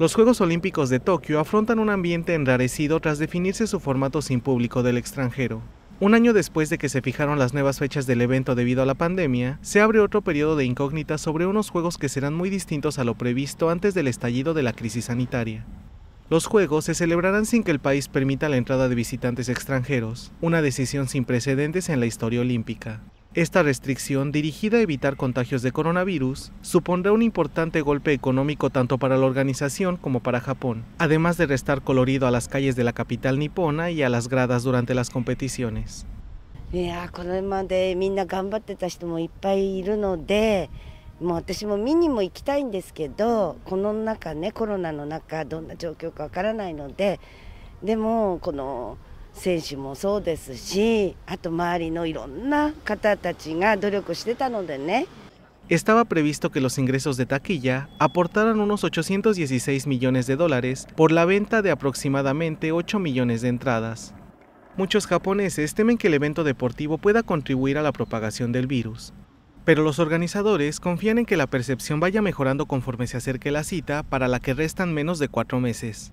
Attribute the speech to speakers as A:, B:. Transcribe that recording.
A: Los Juegos Olímpicos de Tokio afrontan un ambiente enrarecido tras definirse su formato sin público del extranjero. Un año después de que se fijaron las nuevas fechas del evento debido a la pandemia, se abre otro periodo de incógnitas sobre unos juegos que serán muy distintos a lo previsto antes del estallido de la crisis sanitaria. Los juegos se celebrarán sin que el país permita la entrada de visitantes extranjeros, una decisión sin precedentes en la historia olímpica. Esta restricción, dirigida a evitar contagios de coronavirus, supondrá un importante golpe económico tanto para la organización como para Japón, además de restar colorido a las calles de la capital nipona y a las gradas durante las competiciones. Estaba previsto que los ingresos de taquilla aportaran unos 816 millones de dólares por la venta de aproximadamente 8 millones de entradas. Muchos japoneses temen que el evento deportivo pueda contribuir a la propagación del virus, pero los organizadores confían en que la percepción vaya mejorando conforme se acerque la cita para la que restan menos de cuatro meses.